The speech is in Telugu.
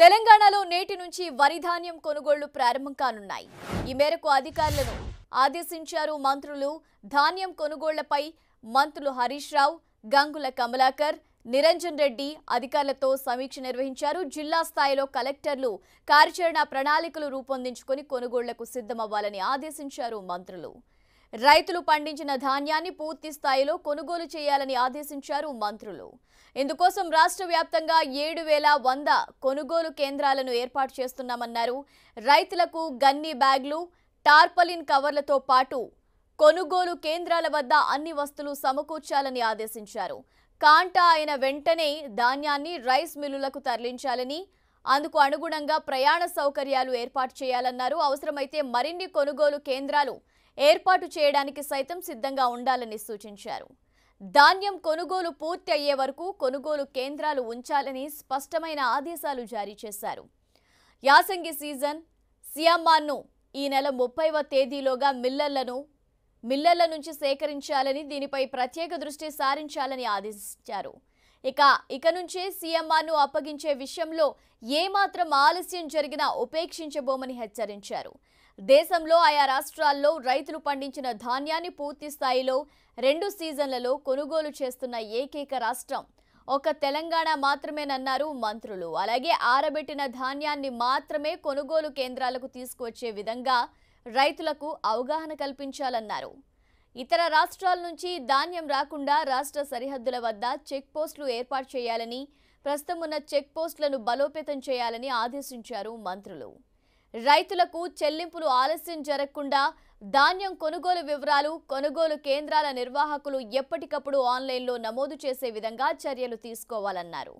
తెలంగాణలో నేటి నుంచి వరి ధాన్యం కొనుగోళ్లు ప్రారంభం కానున్నాయి ఈ మేరకు అధికారులను ఆదేశించారు మంత్రులు ధాన్యం కొనుగోళ్లపై మంత్రులు హరీష్ రావు గంగుల కమలాకర్ నిరంజన్ రెడ్డి అధికారులతో సమీక్ష నిర్వహించారు జిల్లా స్థాయిలో కలెక్టర్లు కార్యాచరణ ప్రణాళికలు రూపొందించుకొని కొనుగోళ్లకు సిద్ధమవ్వాలని ఆదేశించారు మంత్రులు రైతులు పండించిన ధాన్యాన్ని పూర్తి స్థాయిలో కొనుగోలు చేయాలని ఆదేశించారు మంత్రులు ఇందుకోసం రాష్ట్ర వ్యాప్తంగా ఏడు వేల వంద కొనుగోలు కేంద్రాలను ఏర్పాటు చేస్తున్నామన్నారు రైతులకు గన్ని బ్యాగ్లు టార్పలిన్ కవర్లతో పాటు కొనుగోలు కేంద్రాల వద్ద అన్ని వస్తువులు సమకూర్చాలని ఆదేశించారు కాంటా అయిన వెంటనే ధాన్యాన్ని రైస్ మిల్లులకు తరలించాలని అందుకు అనుగుణంగా ప్రయాణ సౌకర్యాలు ఏర్పాటు చేయాలన్నారు అవసరమైతే మరిన్ని కొనుగోలు కేంద్రాలు ఏర్పాటు చేయడానికి సైతం సిద్ధంగా ఉండాలని సూచించారు ధాన్యం కొనుగోలు పూర్తి అయ్యే వరకు కొనుగోలు కేంద్రాలు ఉంచాలని స్పష్టమైన ఆదేశాలు జారీ చేశారు యాసంగి సీజన్ సియామాన్ను ఈ నెల ముప్పైవ తేదీలోగా మిల్లర్లను మిల్లర్ల నుంచి సేకరించాలని దీనిపై ప్రత్యేక దృష్టి సారించాలని ఆదేశించారు ఇక ఇక నుంచే సీఎంఆర్ను అప్పగించే విషయంలో ఏమాత్రం ఆలస్యం జరిగినా ఉపేక్షించబోమని హెచ్చరించారు దేశంలో ఆయా రాష్ట్రాల్లో రైతులు పండించిన ధాన్యాన్ని పూర్తి స్థాయిలో రెండు సీజన్లలో కొనుగోలు చేస్తున్న ఏకైక రాష్ట్రం ఒక తెలంగాణ మాత్రమేనన్నారు మంత్రులు అలాగే ఆరబెట్టిన ధాన్యాన్ని మాత్రమే కొనుగోలు కేంద్రాలకు తీసుకువచ్చే విధంగా రైతులకు అవగాహన కల్పించాలన్నారు ఇతర రాష్ట్రాల నుంచి ధాన్యం రాకుండా రాష్ట్ర సరిహద్దుల వద్ద చెక్ పోస్టులు ఏర్పాటు చేయాలని ప్రస్తుతం ఉన్న చెక్ పోస్టులను బలోపేతం చేయాలని ఆదేశించారు మంత్రులు రైతులకు చెల్లింపులు ఆలస్యం జరగకుండా ధాన్యం కొనుగోలు వివరాలు కొనుగోలు కేంద్రాల నిర్వాహకులు ఎప్పటికప్పుడు ఆన్లైన్లో నమోదు చేసే విధంగా చర్యలు తీసుకోవాలన్నారు